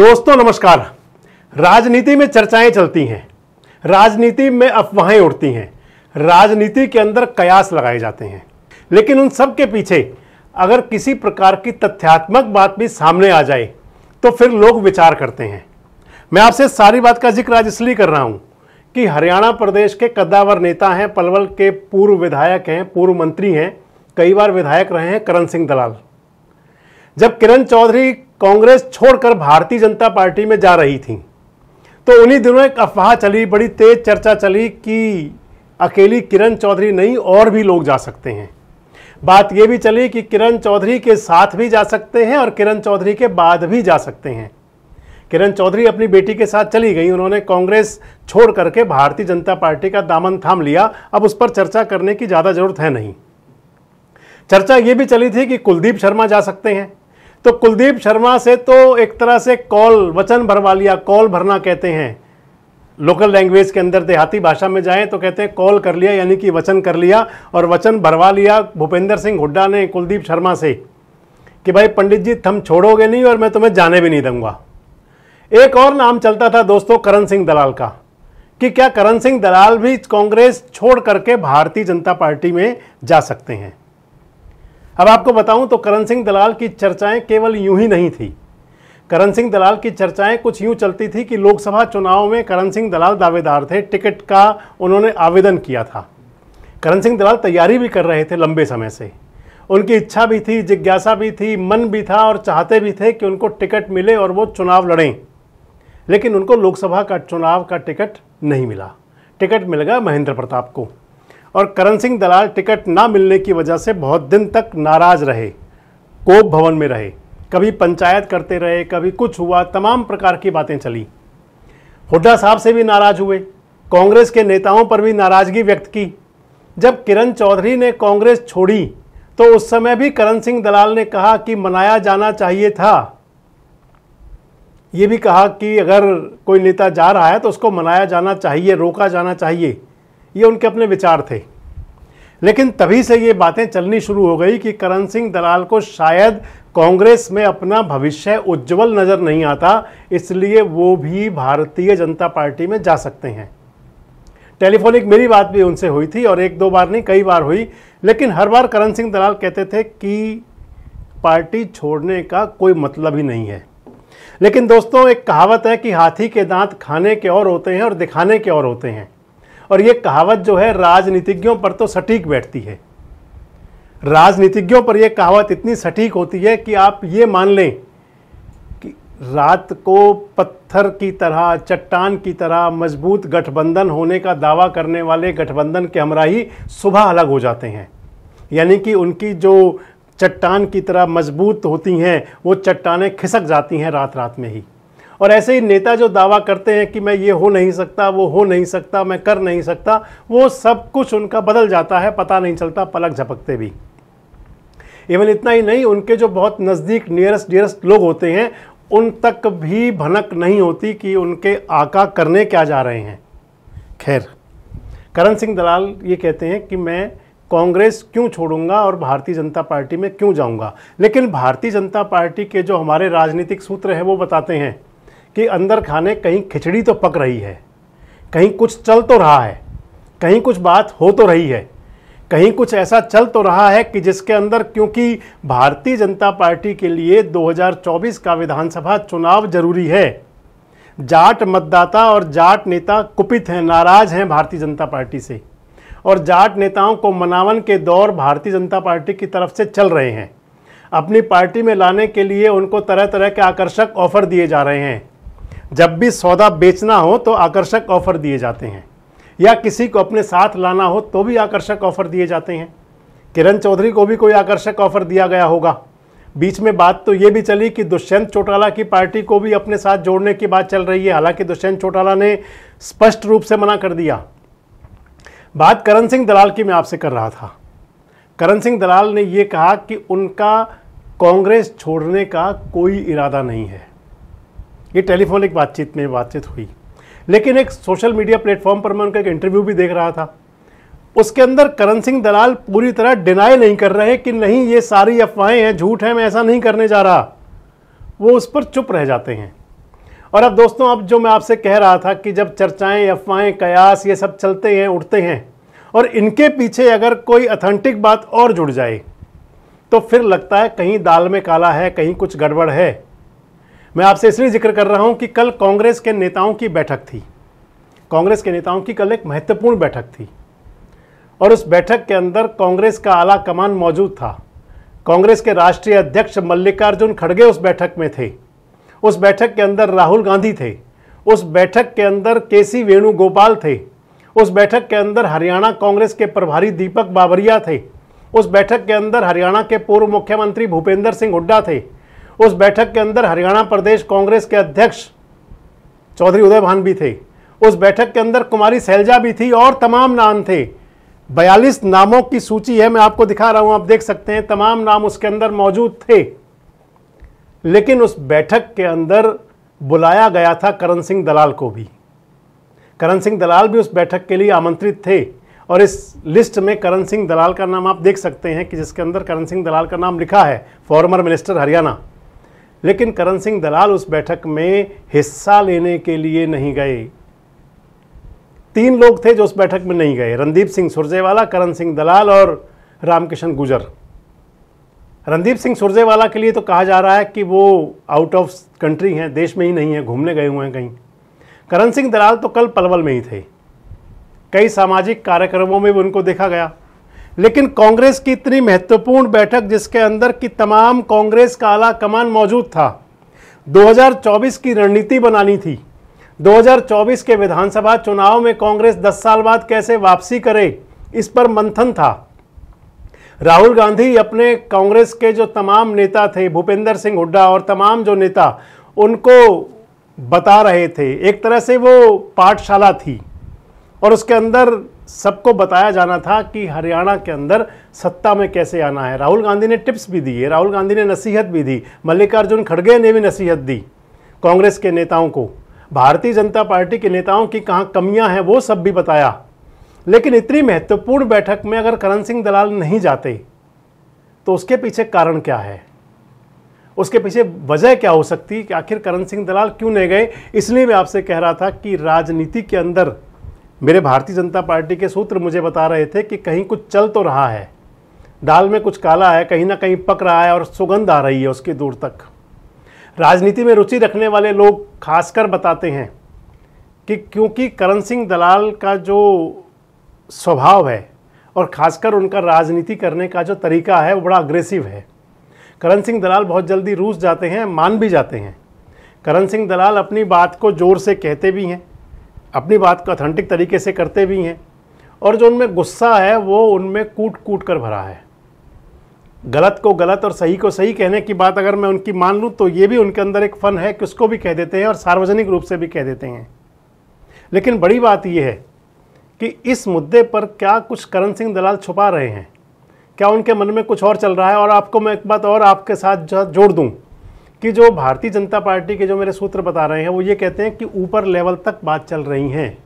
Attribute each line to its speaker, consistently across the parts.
Speaker 1: दोस्तों नमस्कार राजनीति में चर्चाएं चलती हैं राजनीति में अफवाहें उड़ती हैं राजनीति के अंदर कयास लगाए जाते हैं लेकिन उन सब के पीछे अगर किसी प्रकार की तथ्यात्मक बात भी सामने आ जाए तो फिर लोग विचार करते हैं मैं आपसे सारी बात का जिक्र आज इसलिए कर रहा हूं कि हरियाणा प्रदेश के कद्दावर नेता हैं पलवल के पूर्व विधायक हैं पूर्व मंत्री हैं कई बार विधायक रहे हैं करण सिंह दलाल जब किरण चौधरी कांग्रेस छोड़कर भारतीय जनता पार्टी में जा रही थी तो उन्हीं दिनों एक अफवाह चली बड़ी तेज चर्चा चली कि अकेली किरण चौधरी नहीं और भी लोग जा सकते हैं बात यह भी चली कि किरण चौधरी के साथ भी जा सकते हैं और किरण चौधरी के बाद भी जा सकते हैं किरण चौधरी अपनी बेटी के साथ चली गई उन्होंने कांग्रेस छोड़ करके भारतीय जनता पार्टी का दामन थाम लिया अब उस पर चर्चा करने की ज़्यादा जरूरत है नहीं चर्चा ये भी चली थी कि कुलदीप शर्मा जा सकते हैं तो कुलदीप शर्मा से तो एक तरह से कॉल वचन भरवा लिया कॉल भरना कहते हैं लोकल लैंग्वेज के अंदर देहाती भाषा में जाएं तो कहते हैं कॉल कर लिया यानी कि वचन कर लिया और वचन भरवा लिया भूपेंद्र सिंह हुड्डा ने कुलदीप शर्मा से कि भाई पंडित जी थम छोड़ोगे नहीं और मैं तुम्हें जाने भी नहीं दूंगा एक और नाम चलता था दोस्तों करण सिंह दलाल का कि क्या करण सिंह दलाल भी कांग्रेस छोड़ करके भारतीय जनता पार्टी में जा सकते हैं अब आपको बताऊं तो करण सिंह दलाल की चर्चाएं केवल यूं ही नहीं थी करण सिंह दलाल की चर्चाएं कुछ यूं चलती थी कि लोकसभा चुनाव में करण सिंह दलाल दावेदार थे टिकट का उन्होंने आवेदन किया था करण सिंह दलाल तैयारी भी कर रहे थे लंबे समय से उनकी इच्छा भी थी जिज्ञासा भी थी मन भी था और चाहते भी थे कि उनको टिकट मिले और वो चुनाव लड़ें लेकिन उनको लोकसभा का चुनाव का टिकट नहीं मिला टिकट मिल गया महेंद्र प्रताप को और करण सिंह दलाल टिकट ना मिलने की वजह से बहुत दिन तक नाराज रहे कोप भवन में रहे कभी पंचायत करते रहे कभी कुछ हुआ तमाम प्रकार की बातें चली हुड्डा साहब से भी नाराज हुए कांग्रेस के नेताओं पर भी नाराज़गी व्यक्त की जब किरण चौधरी ने कांग्रेस छोड़ी तो उस समय भी करण सिंह दलाल ने कहा कि मनाया जाना चाहिए था ये भी कहा कि अगर कोई नेता जा रहा है तो उसको मनाया जाना चाहिए रोका जाना चाहिए ये उनके अपने विचार थे लेकिन तभी से ये बातें चलनी शुरू हो गई कि करण सिंह दलाल को शायद कांग्रेस में अपना भविष्य उज्जवल नज़र नहीं आता इसलिए वो भी भारतीय जनता पार्टी में जा सकते हैं टेलीफोनिक मेरी बात भी उनसे हुई थी और एक दो बार नहीं कई बार हुई लेकिन हर बार करण सिंह दलाल कहते थे कि पार्टी छोड़ने का कोई मतलब ही नहीं है लेकिन दोस्तों एक कहावत है कि हाथी के दांत खाने के और होते हैं और दिखाने के और होते हैं और ये कहावत जो है राजनीतिज्ञों पर तो सटीक बैठती है राजनीतिज्ञों पर यह कहावत इतनी सटीक होती है कि आप ये मान लें कि रात को पत्थर की तरह चट्टान की तरह मजबूत गठबंधन होने का दावा करने वाले गठबंधन के हमरा ही सुबह अलग हो जाते हैं यानी कि उनकी जो चट्टान की तरह मजबूत होती हैं वो चट्टानें खिसक जाती हैं रात रात में ही और ऐसे ही नेता जो दावा करते हैं कि मैं ये हो नहीं सकता वो हो नहीं सकता मैं कर नहीं सकता वो सब कुछ उनका बदल जाता है पता नहीं चलता पलक झपकते भी इवन इतना ही नहीं उनके जो बहुत नज़दीक नियरेस्ट डियरेस्ट लोग होते हैं उन तक भी भनक नहीं होती कि उनके आका करने क्या जा रहे हैं खैर करण सिंह दलाल ये कहते हैं कि मैं कांग्रेस क्यों छोड़ूंगा और भारतीय जनता पार्टी में क्यों जाऊंगा लेकिन भारतीय जनता पार्टी के जो हमारे राजनीतिक सूत्र हैं वो बताते हैं कि अंदर खाने कहीं खिचड़ी तो पक रही है कहीं कुछ चल तो रहा है कहीं कुछ बात हो तो रही है कहीं कुछ ऐसा चल तो रहा है कि जिसके अंदर क्योंकि भारतीय जनता पार्टी के लिए 2024 का विधानसभा चुनाव जरूरी है जाट मतदाता और जाट नेता कुपित हैं नाराज़ हैं भारतीय जनता पार्टी से और जाट नेताओं को मनावन के दौर भारतीय जनता पार्टी की तरफ से चल रहे हैं अपनी पार्टी में लाने के लिए उनको तरह तरह के आकर्षक ऑफर दिए जा रहे हैं जब भी सौदा बेचना हो तो आकर्षक ऑफर दिए जाते हैं या किसी को अपने साथ लाना हो तो भी आकर्षक ऑफर दिए जाते हैं किरण चौधरी को भी कोई आकर्षक ऑफर दिया गया होगा बीच में बात तो ये भी चली कि दुष्यंत चौटाला की पार्टी को भी अपने साथ जोड़ने की बात चल रही है हालांकि दुष्यंत चौटाला ने स्पष्ट रूप से मना कर दिया बात करण सिंह दलाल की मैं आपसे कर रहा था करण सिंह दलाल ने ये कहा कि उनका कांग्रेस छोड़ने का कोई इरादा नहीं है ये टेलीफोनिक बातचीत में बातचीत हुई लेकिन एक सोशल मीडिया प्लेटफॉर्म पर मैं उनका एक इंटरव्यू भी देख रहा था उसके अंदर करण सिंह दलाल पूरी तरह डिनाई नहीं कर रहे कि नहीं ये सारी अफवाहें हैं झूठ हैं मैं ऐसा नहीं करने जा रहा वो उस पर चुप रह जाते हैं और अब दोस्तों अब जो मैं आपसे कह रहा था कि जब चर्चाएं अफवाहें कयास ये सब चलते हैं उठते हैं और इनके पीछे अगर कोई अथेंटिक बात और जुड़ जाए तो फिर लगता है कहीं दाल में काला है कहीं कुछ गड़बड़ है मैं आपसे इसलिए जिक्र कर रहा हूं कि कल कांग्रेस के नेताओं की बैठक थी कांग्रेस के नेताओं की कल एक महत्वपूर्ण बैठक थी और उस बैठक के अंदर कांग्रेस का आला कमान मौजूद था कांग्रेस के राष्ट्रीय अध्यक्ष मल्लिकार्जुन खड़गे उस बैठक में थे उस बैठक के अंदर राहुल गांधी थे उस बैठक के अंदर के सी वेणुगोपाल थे उस बैठक के अंदर हरियाणा कांग्रेस के प्रभारी दीपक बाबरिया थे उस बैठक के अंदर हरियाणा के पूर्व मुख्यमंत्री भूपेंद्र सिंह हुड्डा थे उस बैठक के अंदर हरियाणा प्रदेश कांग्रेस के अध्यक्ष चौधरी उदय भान भी थे उस बैठक के अंदर कुमारी सैलजा भी थी और तमाम नाम थे बयालीस नामों की सूची है मैं आपको दिखा रहा हूं आप देख सकते हैं तमाम नाम उसके अंदर मौजूद थे लेकिन उस बैठक के अंदर बुलाया गया था करण सिंह दलाल को भी करण सिंह दलाल भी उस बैठक के लिए आमंत्रित थे और इस लिस्ट में करण सिंह दलाल का नाम आप देख सकते हैं कि जिसके अंदर करण सिंह दलाल का नाम लिखा है फॉर्मर मिनिस्टर हरियाणा लेकिन करण सिंह दलाल उस बैठक में हिस्सा लेने के लिए नहीं गए तीन लोग थे जो उस बैठक में नहीं गए रणदीप सिंह सुरजेवाला करण सिंह दलाल और रामकिशन गुजर रणदीप सिंह सुरजेवाला के लिए तो कहा जा रहा है कि वो आउट ऑफ कंट्री हैं देश में ही नहीं है घूमने गए हुए हैं कहीं करण सिंह दलाल तो कल पलवल में ही थे कई सामाजिक कार्यक्रमों में भी उनको देखा गया लेकिन कांग्रेस की इतनी महत्वपूर्ण बैठक जिसके अंदर की तमाम कांग्रेस का आला कमान मौजूद था 2024 की रणनीति बनानी थी 2024 के विधानसभा चुनाव में कांग्रेस 10 साल बाद कैसे वापसी करे इस पर मंथन था राहुल गांधी अपने कांग्रेस के जो तमाम नेता थे भूपेंद्र सिंह हुड्डा और तमाम जो नेता उनको बता रहे थे एक तरह से वो पाठशाला थी और उसके अंदर सबको बताया जाना था कि हरियाणा के अंदर सत्ता में कैसे आना है राहुल गांधी ने टिप्स भी दिए राहुल गांधी ने नसीहत भी दी मल्लिकार्जुन खड़गे ने भी नसीहत दी कांग्रेस के नेताओं को भारतीय जनता पार्टी के नेताओं की कहाँ कमियां हैं वो सब भी बताया लेकिन इतनी महत्वपूर्ण बैठक में अगर करण सिंह दलाल नहीं जाते तो उसके पीछे कारण क्या है उसके पीछे वजह क्या हो सकती कि आखिर करण सिंह दलाल क्यों नहीं गए इसलिए मैं आपसे कह रहा था कि राजनीति के अंदर मेरे भारतीय जनता पार्टी के सूत्र मुझे बता रहे थे कि कहीं कुछ चल तो रहा है दाल में कुछ काला है कहीं ना कहीं पक रहा है और सुगंध आ रही है उसकी दूर तक राजनीति में रुचि रखने वाले लोग खासकर बताते हैं कि क्योंकि करण सिंह दलाल का जो स्वभाव है और खासकर उनका राजनीति करने का जो तरीका है वो बड़ा अग्रेसिव है करण सिंह दलाल बहुत जल्दी रूस जाते हैं मान भी जाते हैं करण सिंह दलाल अपनी बात को ज़ोर से कहते भी हैं अपनी बात को अथेंटिक तरीके से करते भी हैं और जो उनमें गुस्सा है वो उनमें कूट कूट कर भरा है गलत को गलत और सही को सही कहने की बात अगर मैं उनकी मान लूँ तो ये भी उनके अंदर एक फ़न है कि उसको भी कह देते हैं और सार्वजनिक रूप से भी कह देते हैं लेकिन बड़ी बात यह है कि इस मुद्दे पर क्या कुछ करण सिंह दलाल छुपा रहे हैं क्या उनके मन में कुछ और चल रहा है और आपको मैं एक बात और आपके साथ जोड़ दूँ कि जो भारतीय जनता पार्टी के जो मेरे सूत्र बता रहे हैं वो ये कहते हैं कि ऊपर लेवल तक बात चल रही हैं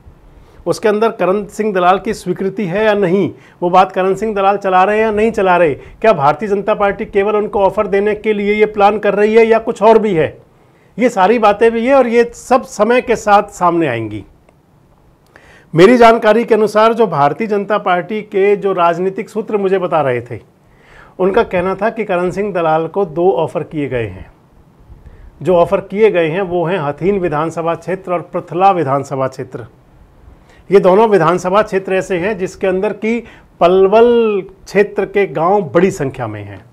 Speaker 1: उसके अंदर करण सिंह दलाल की स्वीकृति है या नहीं वो बात करण सिंह दलाल चला रहे हैं या नहीं चला रहे क्या भारतीय जनता पार्टी केवल उनको ऑफर देने के लिए ये प्लान कर रही है या कुछ और भी है ये सारी बातें भी है और ये सब समय के साथ सामने आएंगी मेरी जानकारी के अनुसार जो भारतीय जनता पार्टी के जो राजनीतिक सूत्र मुझे बता रहे थे उनका कहना था कि करण सिंह दलाल को दो ऑफर किए गए हैं जो ऑफर किए गए हैं वो हैं हथीन विधानसभा क्षेत्र और प्रथला विधानसभा क्षेत्र ये दोनों विधानसभा क्षेत्र ऐसे हैं जिसके अंदर की पलवल क्षेत्र के गांव बड़ी संख्या में हैं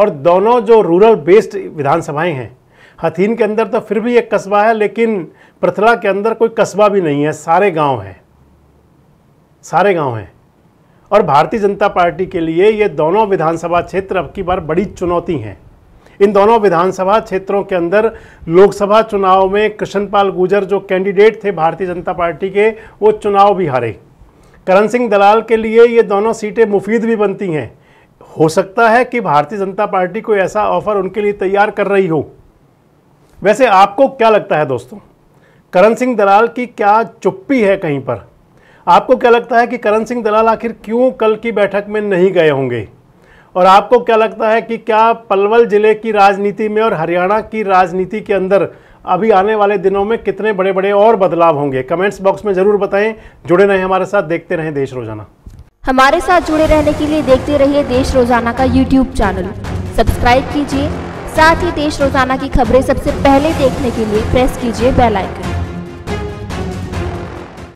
Speaker 1: और दोनों जो रूरल बेस्ड विधानसभाएं हैं हथीन के अंदर तो फिर भी एक कस्बा है लेकिन प्रथला के अंदर कोई कस्बा भी नहीं है सारे गांव हैं सारे गांव हैं और भारतीय जनता पार्टी के लिए ये दोनों विधानसभा क्षेत्र अब की बार बड़ी चुनौती हैं इन दोनों विधानसभा क्षेत्रों के अंदर लोकसभा चुनाव में कृष्णपाल गुजर जो कैंडिडेट थे भारतीय जनता पार्टी के वो चुनाव भी हारे करण सिंह दलाल के लिए ये दोनों सीटें मुफीद भी बनती हैं हो सकता है कि भारतीय जनता पार्टी कोई ऐसा ऑफर उनके लिए तैयार कर रही हो वैसे आपको क्या लगता है दोस्तों करण सिंह दलाल की क्या चुप्पी है कहीं पर आपको क्या लगता है कि करण सिंह दलाल आखिर क्यों कल की बैठक में नहीं गए होंगे और आपको क्या लगता है कि क्या पलवल जिले की राजनीति में और हरियाणा की राजनीति के अंदर अभी आने वाले दिनों में कितने बड़े बड़े और बदलाव होंगे कमेंट्स बॉक्स में जरूर बताएं जुड़े रहें हमारे साथ देखते रहें देश रोजाना हमारे साथ जुड़े रहने के लिए देखते रहिए देश रोजाना का यूट्यूब चैनल सब्सक्राइब कीजिए साथ ही देश रोजाना की खबरें सबसे पहले देखने के लिए प्रेस कीजिए बेलाइकन